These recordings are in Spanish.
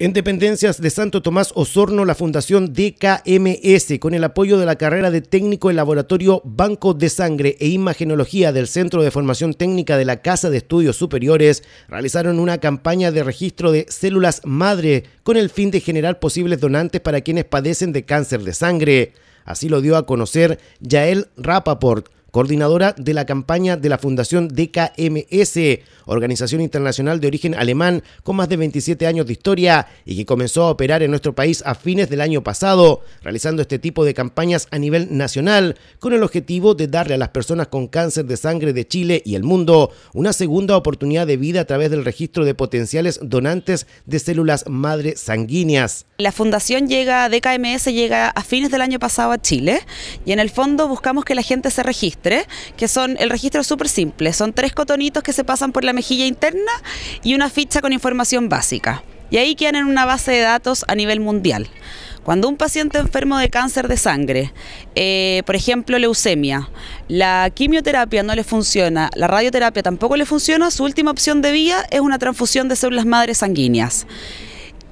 En dependencias de Santo Tomás Osorno, la Fundación DKMS, con el apoyo de la carrera de técnico en laboratorio Banco de Sangre e Imagenología del Centro de Formación Técnica de la Casa de Estudios Superiores, realizaron una campaña de registro de células madre con el fin de generar posibles donantes para quienes padecen de cáncer de sangre. Así lo dio a conocer Yael Rapaport, coordinadora de la campaña de la Fundación DKMS organización internacional de origen alemán con más de 27 años de historia y que comenzó a operar en nuestro país a fines del año pasado, realizando este tipo de campañas a nivel nacional con el objetivo de darle a las personas con cáncer de sangre de Chile y el mundo una segunda oportunidad de vida a través del registro de potenciales donantes de células madre sanguíneas. La fundación llega, DKMS llega a fines del año pasado a Chile y en el fondo buscamos que la gente se registre, que son el registro súper simple, son tres cotonitos que se pasan por la mejilla interna y una ficha con información básica. Y ahí quedan en una base de datos a nivel mundial. Cuando un paciente enfermo de cáncer de sangre, eh, por ejemplo leucemia, la quimioterapia no le funciona, la radioterapia tampoco le funciona, su última opción de vía es una transfusión de células madres sanguíneas.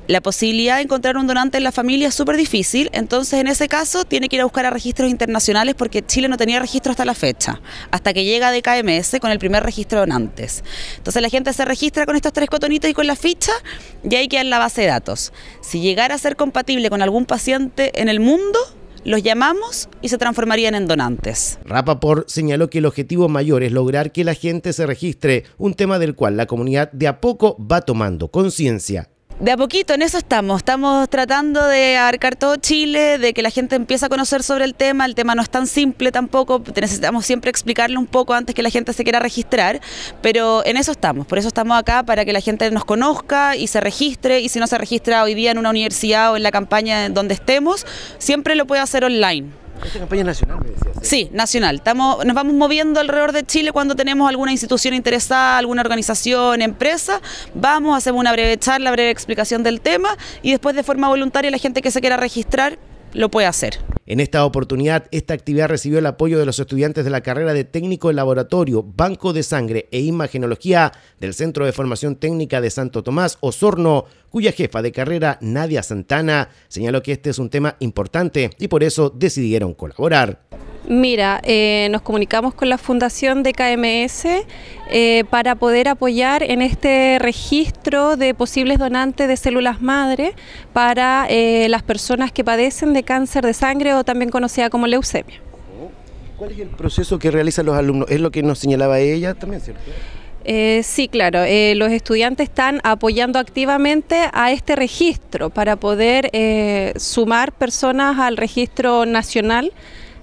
La posibilidad de encontrar un donante en la familia es súper difícil, entonces en ese caso tiene que ir a buscar a registros internacionales porque Chile no tenía registro hasta la fecha, hasta que llega de con el primer registro de donantes. Entonces la gente se registra con estos tres cotonitos y con la ficha y ahí queda en la base de datos. Si llegara a ser compatible con algún paciente en el mundo, los llamamos y se transformarían en donantes. Rapaport señaló que el objetivo mayor es lograr que la gente se registre, un tema del cual la comunidad de a poco va tomando conciencia de a poquito, en eso estamos. Estamos tratando de abarcar todo Chile, de que la gente empiece a conocer sobre el tema. El tema no es tan simple tampoco. Necesitamos siempre explicarlo un poco antes que la gente se quiera registrar. Pero en eso estamos. Por eso estamos acá, para que la gente nos conozca y se registre. Y si no se registra hoy día en una universidad o en la campaña donde estemos, siempre lo puede hacer online campaña nacional, ¿eh? ¿sí? nacional. Estamos, nos vamos moviendo alrededor de Chile cuando tenemos alguna institución interesada, alguna organización, empresa. Vamos, hacemos una breve charla, breve explicación del tema y después de forma voluntaria la gente que se quiera registrar lo puede hacer. En esta oportunidad, esta actividad recibió el apoyo de los estudiantes de la carrera de técnico de laboratorio, banco de sangre e imagenología del Centro de Formación Técnica de Santo Tomás Osorno, cuya jefa de carrera, Nadia Santana, señaló que este es un tema importante y por eso decidieron colaborar. Mira, eh, nos comunicamos con la Fundación de KMS eh, para poder apoyar en este registro de posibles donantes de células madre para eh, las personas que padecen de cáncer de sangre o también conocida como leucemia. ¿Cuál es el proceso que realizan los alumnos? Es lo que nos señalaba ella también, ¿cierto? sí, claro. los estudiantes están apoyando activamente a este registro para poder sumar personas al registro nacional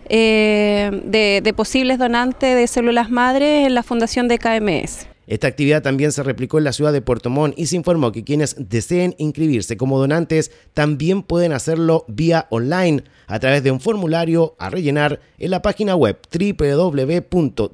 eh, de, posibles donantes de células madre en la fundación de KMS. Esta actividad también se replicó en la ciudad de Puerto Montt y se informó que quienes deseen inscribirse como donantes también pueden hacerlo vía online a través de un formulario a rellenar en la página web www.dkms.cl.